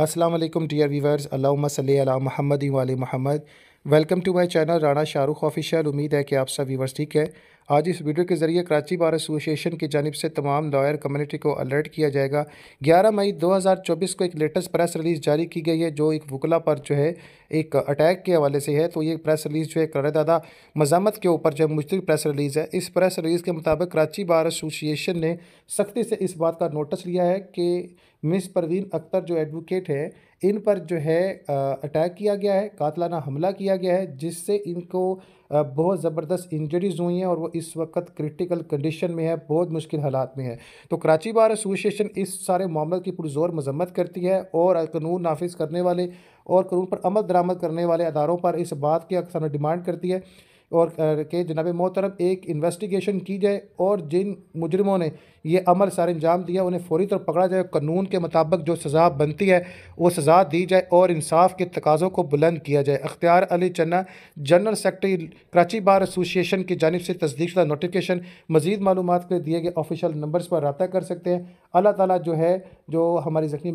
Aslam dear viewers अल्लाम महमद वाल महमद welcome to my channel Rana Shahrukh official उम्मीद है कि आप सब वीवर्स ठीक है आज इस वीडियो के ज़रिए कराची बार एसोसिएशन की जानब से तमाम लॉयर कम्युनिटी को अलर्ट किया जाएगा 11 मई 2024 को एक लेटेस्ट प्रेस रिलीज़ जारी की गई है जो एक वकला पर जो है एक अटैक के हवाले से है तो ये प्रेस रिलीज़ जो है करदादा मजामत के ऊपर जो मुश्तक प्रेस रिलीज़ है इस प्रेस रिलीज़ के मुताबिक कराची बार एसोसिएशन ने सख्ती से इस बात का नोटिस लिया है कि मिस परवीन अख्तर जो एडवोकेट है इन पर जो है अटैक किया गया है कातलाना हमला किया गया है जिससे इनको बहुत ज़बरदस्त इंजरीज़ हुई हैं और वो इस वक्त क्रिटिकल कंडीशन में है बहुत मुश्किल हालात में है तो कराची बार एसोसिएशन इस सारे मामले की पुरजोर मजम्मत करती है और कानून नाफिज करने वाले और कानून पर अमल दरामद करने वाले अदारों पर इस बात की अक्सर डिमांड करती है और के जनाब मोहतरम एक इन्वेस्टिगेशन की जाए और जिन मुजरमों ने यह अमल सर अंजाम दिया उन्हें फौरी तौर पकड़ा जाए कानून के मुताबिक जो सज़ा बनती है वो सज़ा दी जाए और इंसाफ के तकाज़ों को बुलंद किया जाए Akhtiyar Ali Channa general secretary Karachi bar association की जानब से तस्दीक शुदा नोटिफिकेशन मजीद मालूम के लिए दिए गए ऑफिशल नंबर्स पर रबा कर सकते हैं अल्लाह ताली जो है जो हमारी जख्मी